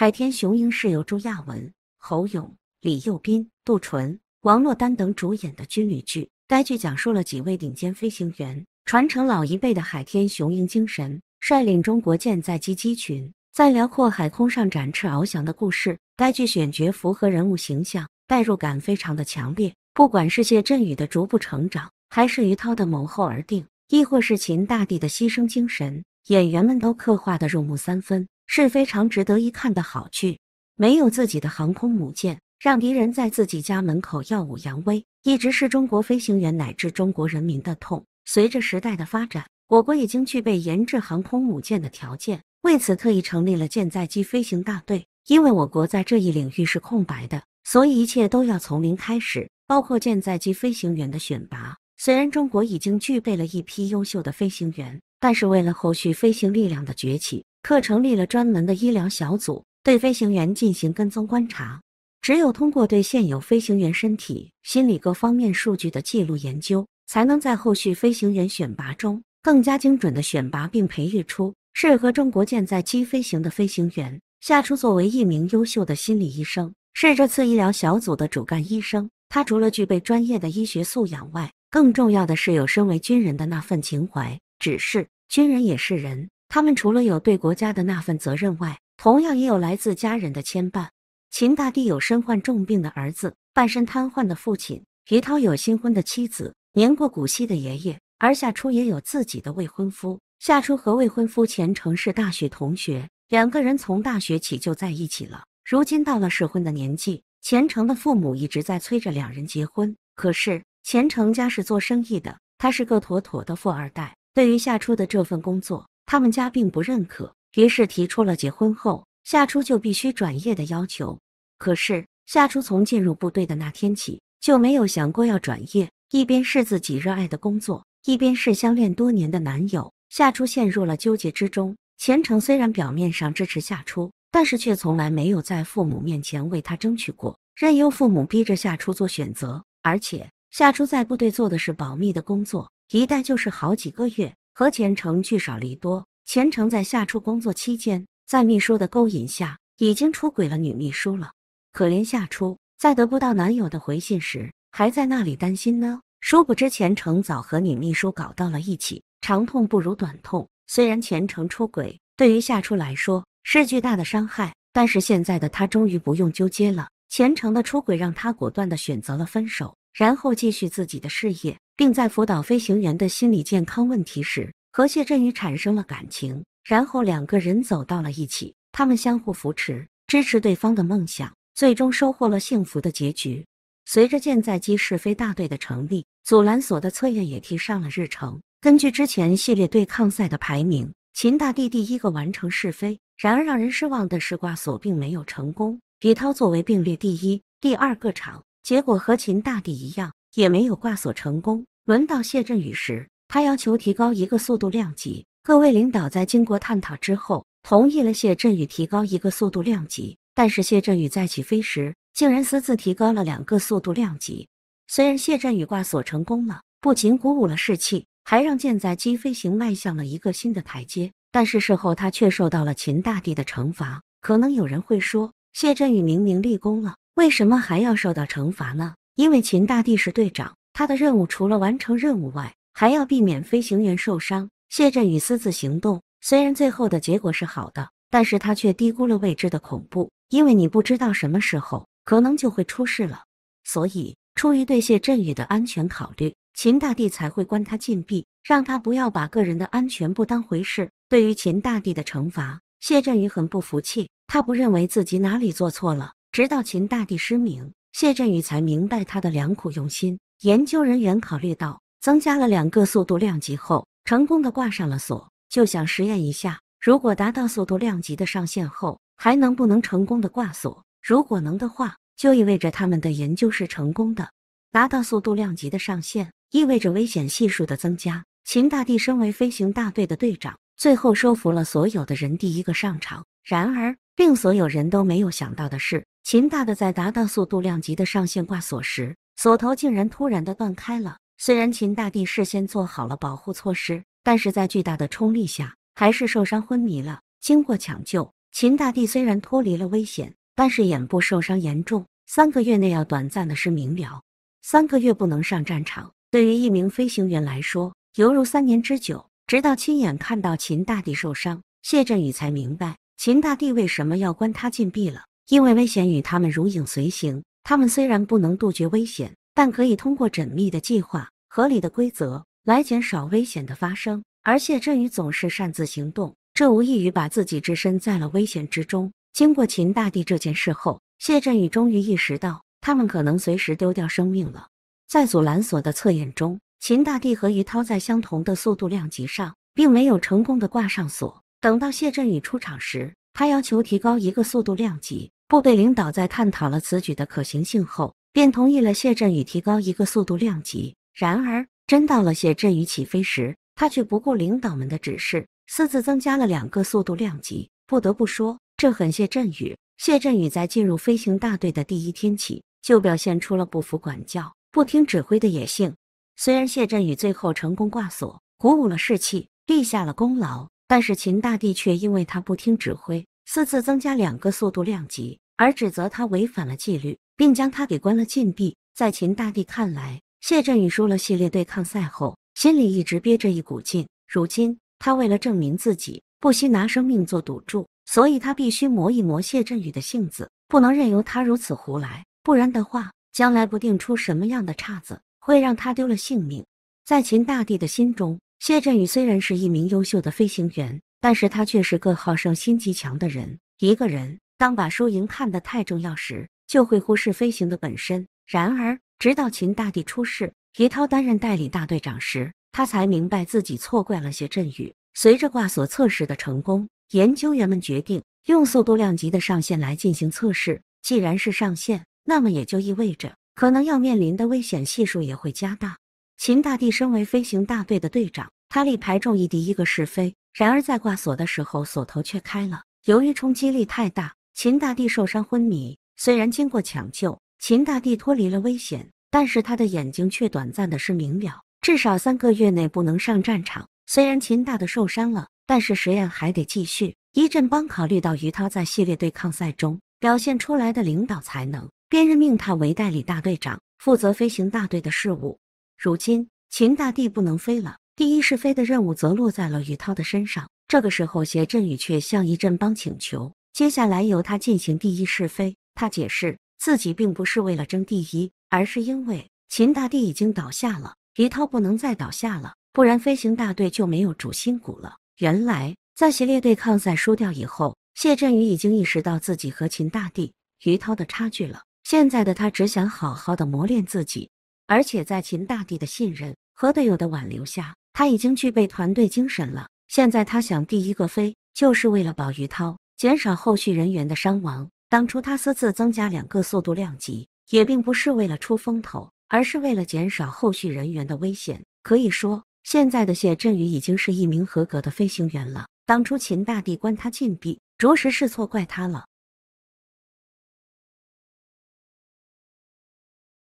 《海天雄鹰》是由朱亚文、侯勇、李幼斌、杜淳、王珞丹等主演的军旅剧。该剧讲述了几位顶尖飞行员传承老一辈的海天雄鹰精神，率领中国舰载机机群在辽阔海空上展翅翱翔的故事。该剧选角符合人物形象，代入感非常的强烈。不管是谢震宇的逐步成长，还是于涛的谋后而定，亦或是秦大帝的牺牲精神，演员们都刻画的入木三分。是非常值得一看的好剧。没有自己的航空母舰，让敌人在自己家门口耀武扬威，一直是中国飞行员乃至中国人民的痛。随着时代的发展，我国已经具备研制航空母舰的条件，为此特意成立了舰载机飞行大队。因为我国在这一领域是空白的，所以一切都要从零开始，包括舰载机飞行员的选拔。虽然中国已经具备了一批优秀的飞行员，但是为了后续飞行力量的崛起。特成立了专门的医疗小组，对飞行员进行跟踪观察。只有通过对现有飞行员身体、心理各方面数据的记录研究，才能在后续飞行员选拔中更加精准的选拔并培育出适合中国舰载机飞行的飞行员。夏初作为一名优秀的心理医生，是这次医疗小组的主干医生。他除了具备专业的医学素养外，更重要的是有身为军人的那份情怀。只是军人也是人。他们除了有对国家的那份责任外，同样也有来自家人的牵绊。秦大帝有身患重病的儿子，半身瘫痪的父亲；于涛有新婚的妻子，年过古稀的爷爷。而夏初也有自己的未婚夫。夏初和未婚夫钱程是大学同学，两个人从大学起就在一起了。如今到了适婚的年纪，钱程的父母一直在催着两人结婚。可是钱程家是做生意的，他是个妥妥的富二代。对于夏初的这份工作，他们家并不认可，于是提出了结婚后夏初就必须转业的要求。可是夏初从进入部队的那天起就没有想过要转业。一边是自己热爱的工作，一边是相恋多年的男友，夏初陷入了纠结之中。前程虽然表面上支持夏初，但是却从来没有在父母面前为他争取过，任由父母逼着夏初做选择。而且夏初在部队做的是保密的工作，一待就是好几个月。和钱程聚少离多，钱程在夏初工作期间，在秘书的勾引下，已经出轨了女秘书了。可怜夏初，在得不到男友的回信时，还在那里担心呢。殊不知前程早和女秘书搞到了一起，长痛不如短痛。虽然前程出轨，对于夏初来说是巨大的伤害，但是现在的他终于不用纠结了。前程的出轨让他果断的选择了分手。然后继续自己的事业，并在辅导飞行员的心理健康问题时，和谢振宇产生了感情。然后两个人走到了一起，他们相互扶持，支持对方的梦想，最终收获了幸福的结局。随着舰载机试飞大队的成立，阻拦索的测验也提上了日程。根据之前系列对抗赛的排名，秦大帝第一个完成试飞，然而让人失望的是挂索并没有成功。李涛作为并列第一，第二个场。结果和秦大帝一样，也没有挂锁成功。轮到谢振宇时，他要求提高一个速度量级。各位领导在经过探讨之后，同意了谢振宇提高一个速度量级。但是谢振宇在起飞时竟然私自提高了两个速度量级。虽然谢振宇挂锁成功了，不仅鼓舞了士气，还让舰载机飞行迈向了一个新的台阶。但是事后他却受到了秦大帝的惩罚。可能有人会说，谢振宇明明立功了。为什么还要受到惩罚呢？因为秦大帝是队长，他的任务除了完成任务外，还要避免飞行员受伤。谢振宇私自行动，虽然最后的结果是好的，但是他却低估了未知的恐怖。因为你不知道什么时候可能就会出事了，所以出于对谢振宇的安全考虑，秦大帝才会关他禁闭，让他不要把个人的安全不当回事。对于秦大帝的惩罚，谢振宇很不服气，他不认为自己哪里做错了。直到秦大帝失明，谢振宇才明白他的良苦用心。研究人员考虑到增加了两个速度量级后，成功的挂上了锁，就想实验一下，如果达到速度量级的上限后，还能不能成功的挂锁？如果能的话，就意味着他们的研究是成功的。达到速度量级的上限，意味着危险系数的增加。秦大帝身为飞行大队的队长，最后收服了所有的人，第一个上场。然而，令所有人都没有想到的是。秦大的在达到速度量级的上限挂锁时，锁头竟然突然的断开了。虽然秦大帝事先做好了保护措施，但是在巨大的冲力下，还是受伤昏迷了。经过抢救，秦大帝虽然脱离了危险，但是眼部受伤严重，三个月内要短暂的失明了。三个月不能上战场，对于一名飞行员来说，犹如三年之久。直到亲眼看到秦大帝受伤，谢振宇才明白秦大帝为什么要关他禁闭了。因为危险与他们如影随形，他们虽然不能杜绝危险，但可以通过缜密的计划、合理的规则来减少危险的发生。而谢振宇总是擅自行动，这无异于把自己置身在了危险之中。经过秦大帝这件事后，谢振宇终于意识到，他们可能随时丢掉生命了。在阻拦索的测验中，秦大帝和于涛在相同的速度量级上，并没有成功的挂上锁。等到谢振宇出场时，他要求提高一个速度量级。部队领导在探讨了此举的可行性后，便同意了谢振宇提高一个速度量级。然而，真到了谢振宇起飞时，他却不顾领导们的指示，私自增加了两个速度量级。不得不说，这很谢振宇。谢振宇在进入飞行大队的第一天起，就表现出了不服管教、不听指挥的野性。虽然谢振宇最后成功挂锁，鼓舞了士气，立下了功劳，但是秦大帝却因为他不听指挥。私自增加两个速度量级，而指责他违反了纪律，并将他给关了禁闭。在秦大帝看来，谢振宇输了系列对抗赛后，心里一直憋着一股劲。如今他为了证明自己，不惜拿生命做赌注，所以他必须磨一磨谢振宇的性子，不能任由他如此胡来，不然的话，将来不定出什么样的岔子，会让他丢了性命。在秦大帝的心中，谢振宇虽然是一名优秀的飞行员。但是他却是个好胜心极强的人。一个人当把输赢看得太重要时，就会忽视飞行的本身。然而，直到秦大帝出事，铁涛担任代理大队长时，他才明白自己错怪了谢振宇。随着挂锁测试的成功，研究员们决定用速度量级的上限来进行测试。既然是上限，那么也就意味着可能要面临的危险系数也会加大。秦大帝身为飞行大队的队长，他力排众议，第一个试飞。然而，在挂锁的时候，锁头却开了。由于冲击力太大，秦大帝受伤昏迷。虽然经过抢救，秦大帝脱离了危险，但是他的眼睛却短暂的是明了，至少三个月内不能上战场。虽然秦大的受伤了，但是实验还得继续。一阵邦考虑到于涛在系列对抗赛中表现出来的领导才能，便任命他为代理大队长，负责飞行大队的事务。如今，秦大帝不能飞了。第一试飞的任务则落在了于涛的身上。这个时候，谢振宇却向一阵帮请求，接下来由他进行第一试飞。他解释，自己并不是为了争第一，而是因为秦大帝已经倒下了，于涛不能再倒下了，不然飞行大队就没有主心骨了。原来，在系列对抗赛输掉以后，谢振宇已经意识到自己和秦大帝、于涛的差距了。现在的他只想好好的磨练自己，而且在秦大帝的信任和队友的挽留下。他已经具备团队精神了。现在他想第一个飞，就是为了保于涛，减少后续人员的伤亡。当初他私自增加两个速度量级，也并不是为了出风头，而是为了减少后续人员的危险。可以说，现在的谢振宇已经是一名合格的飞行员了。当初秦大帝关他禁闭，着实是错怪他了。